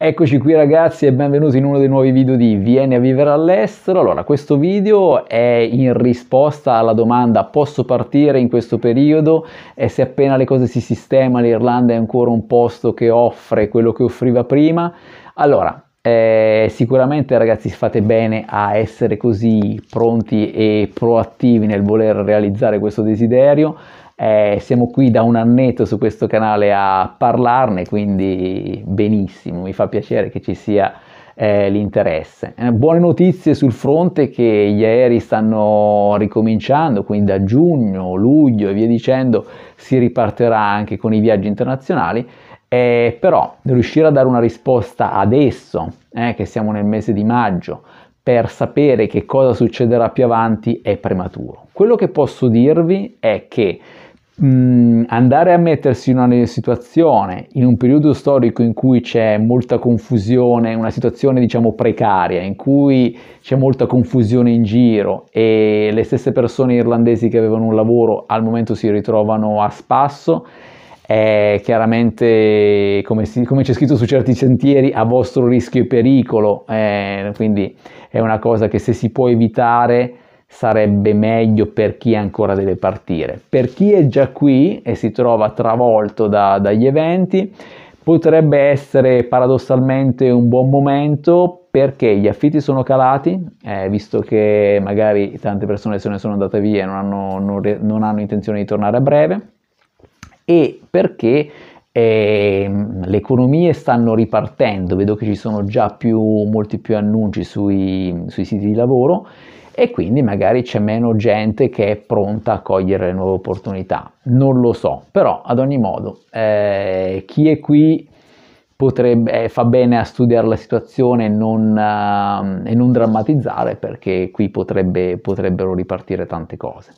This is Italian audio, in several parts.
Eccoci qui ragazzi e benvenuti in uno dei nuovi video di Vieni a vivere all'estero. Allora, questo video è in risposta alla domanda posso partire in questo periodo e se appena le cose si sistemano l'Irlanda è ancora un posto che offre quello che offriva prima. Allora, eh, sicuramente ragazzi fate bene a essere così pronti e proattivi nel voler realizzare questo desiderio eh, siamo qui da un annetto su questo canale a parlarne, quindi benissimo, mi fa piacere che ci sia eh, l'interesse. Eh, buone notizie sul fronte che gli aerei stanno ricominciando, quindi da giugno, luglio e via dicendo si ripartirà anche con i viaggi internazionali. Eh, però riuscire a dare una risposta adesso, eh, che siamo nel mese di maggio, per sapere che cosa succederà più avanti è prematuro. Quello che posso dirvi è che mh, mm, andare a mettersi in una situazione, in un periodo storico in cui c'è molta confusione, una situazione diciamo precaria, in cui c'è molta confusione in giro e le stesse persone irlandesi che avevano un lavoro al momento si ritrovano a spasso, è chiaramente, come, si, come, c'è scritto su certi sentieri, a vostro rischio e pericolo, eh, quindi è una cosa che se si può evitare sarebbe meglio per chi ancora deve partire. Per chi è già qui e si trova travolto da, dagli eventi, potrebbe essere paradossalmente un buon momento perché gli affitti sono calati, eh, visto che magari tante persone se ne sono andate via e non hanno, non, non hanno intenzione di tornare a breve, e perché eh, le economie stanno ripartendo, vedo che ci sono già più, molti più annunci sui, sui siti di lavoro e quindi magari c'è meno gente che è pronta a cogliere le nuove opportunità. Non lo so, però ad ogni modo eh, chi è qui potrebbe, eh, fa bene a studiare la situazione e non, eh, e non drammatizzare perché qui potrebbe, potrebbero ripartire tante cose.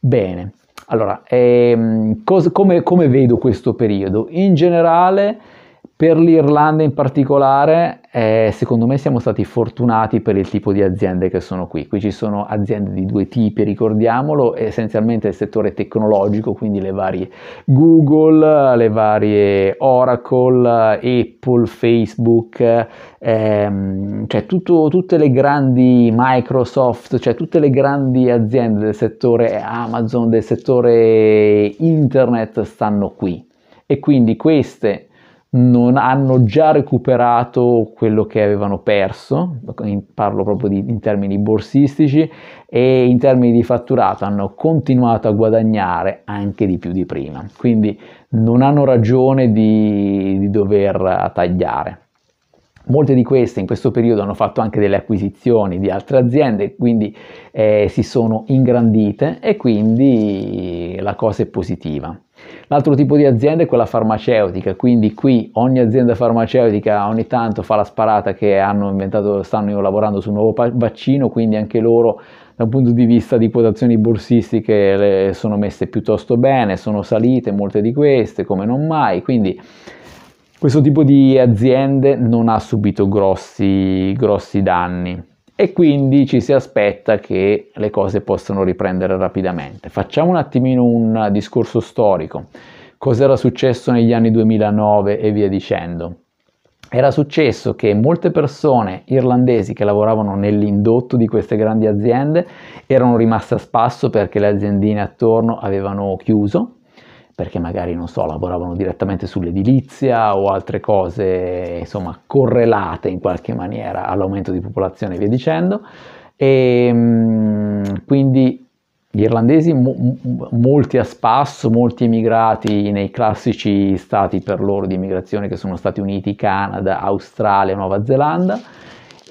Bene, allora, ehm, cos- come, come vedo questo periodo? In generale... Per l'Irlanda in particolare, eh, secondo me siamo stati fortunati per il tipo di aziende che sono qui. Qui ci sono aziende di due tipi, ricordiamolo, essenzialmente il settore tecnologico, quindi le varie Google, le varie Oracle, Apple, Facebook, ehm, cioè tutto, tutte le grandi Microsoft, cioè tutte le grandi aziende del settore Amazon, del settore internet stanno qui. E quindi queste non hanno già recuperato quello che avevano perso, parlo proprio di, in termini borsistici, e in termini di fatturato hanno continuato a guadagnare anche di più di prima, quindi non hanno ragione di, di dover tagliare. Molte di queste in questo periodo hanno fatto anche delle acquisizioni di altre aziende, quindi eh, si sono ingrandite e quindi la cosa è positiva. L'altro tipo di azienda è quella farmaceutica, quindi qui ogni azienda farmaceutica ogni tanto fa la sparata che hanno inventato, stanno lavorando su un nuovo vaccino, quindi anche loro da un punto di vista di quotazioni borsistiche le sono messe piuttosto bene, sono salite molte di queste, come non mai, quindi questo tipo di aziende non ha subito grossi, grossi danni e quindi ci si aspetta che le cose possano riprendere rapidamente. Facciamo un attimino un discorso storico. Cos'era successo negli anni 2009 e via dicendo? Era successo che molte persone irlandesi che lavoravano nell'indotto di queste grandi aziende erano rimaste a spasso perché le aziendine attorno avevano chiuso perché magari, non so, lavoravano direttamente sull'edilizia o altre cose, insomma, correlate in qualche maniera all'aumento di popolazione e via dicendo. E, ehm, quindi gli irlandesi, molti a spasso, molti emigrati nei classici stati per loro di immigrazione che sono Stati Uniti, Canada, Australia, Nuova Zelanda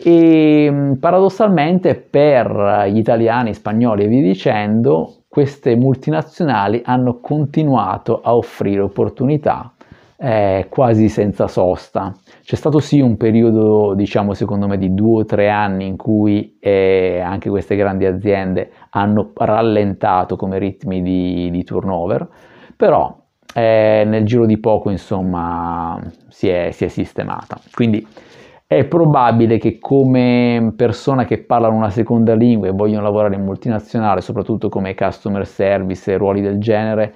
e ehm, paradossalmente per gli italiani, spagnoli e via dicendo, queste multinazionali hanno continuato a offrire opportunità eh, quasi senza sosta. C'è stato sì un periodo, diciamo secondo me, di due o tre anni in cui eh, anche queste grandi aziende hanno rallentato come ritmi di, di turnover, però eh, nel giro di poco, insomma, si è, si è sistemata. Quindi è probabile che come persona che parlano una seconda lingua e vogliono lavorare in multinazionale, soprattutto come customer service e ruoli del genere,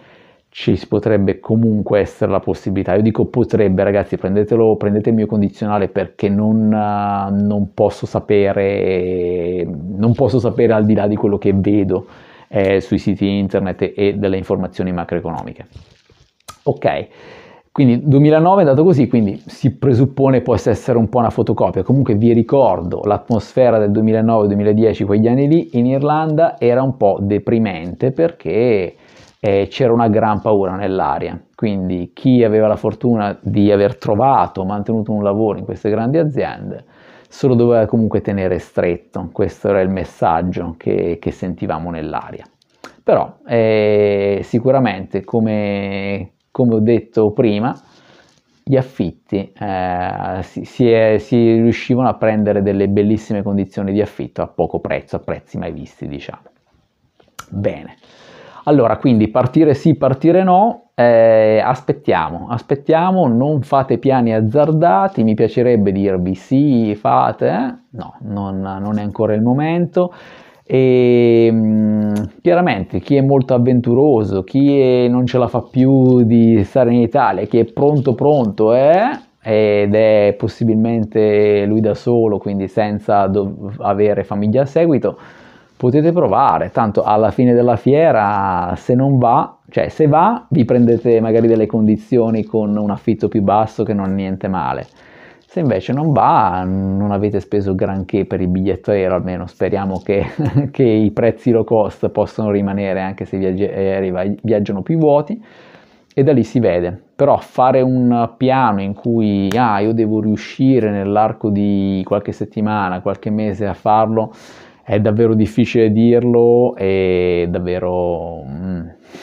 ci potrebbe comunque essere la possibilità. Io dico potrebbe, ragazzi, prendetelo, prendete il mio condizionale perché non, eh, non, posso sapere, non posso sapere al di là di quello che vedo eh, sui siti internet e delle informazioni macroeconomiche. Ok. Quindi 2009 è andato così, quindi si presuppone possa essere un po' una fotocopia. Comunque vi ricordo, l'atmosfera del 2009-2010, quegli anni lì, in Irlanda era un po' deprimente perché eh, c'era una gran paura nell'aria. Quindi chi aveva la fortuna di aver trovato, mantenuto un lavoro in queste grandi aziende, se lo doveva comunque tenere stretto. Questo era il messaggio che, che sentivamo nell'aria. Però eh, sicuramente come come ho detto prima, gli affitti eh, si, si, è, si, riuscivano a prendere delle bellissime condizioni di affitto a poco prezzo, a prezzi mai visti, diciamo. Bene. Allora, quindi partire sì, partire no, eh, aspettiamo, aspettiamo, non fate piani azzardati, mi piacerebbe dirvi sì, fate, eh? no, non, non è ancora il momento e ehm, chiaramente chi è molto avventuroso, chi è, non ce la fa più di stare in Italia, chi è pronto pronto eh, ed è possibilmente lui da solo, quindi senza dov- avere famiglia a seguito, potete provare, tanto alla fine della fiera se non va, cioè se va vi prendete magari delle condizioni con un affitto più basso che non è niente male. Se invece non va, non avete speso granché per il biglietto aereo, almeno speriamo che, che i prezzi low cost possano rimanere anche se viaggi aerei viaggiano più vuoti e da lì si vede. Però fare un piano in cui ah, io devo riuscire nell'arco di qualche settimana, qualche mese a farlo, è davvero difficile dirlo e davvero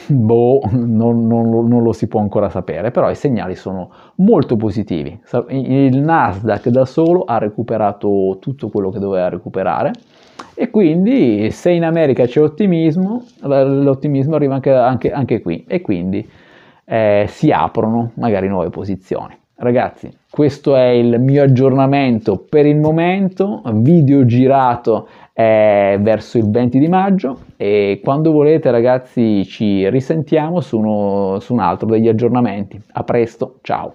boh, non, non, non, lo si può ancora sapere, però i segnali sono molto positivi. Il Nasdaq da solo ha recuperato tutto quello che doveva recuperare e quindi se in America c'è ottimismo, l'ottimismo arriva anche, anche, anche qui e quindi eh, si aprono magari nuove posizioni. Ragazzi, questo è il mio aggiornamento per il momento, video girato è verso il 20 di maggio e quando volete ragazzi ci risentiamo su, uno, su un altro degli aggiornamenti. A presto, ciao!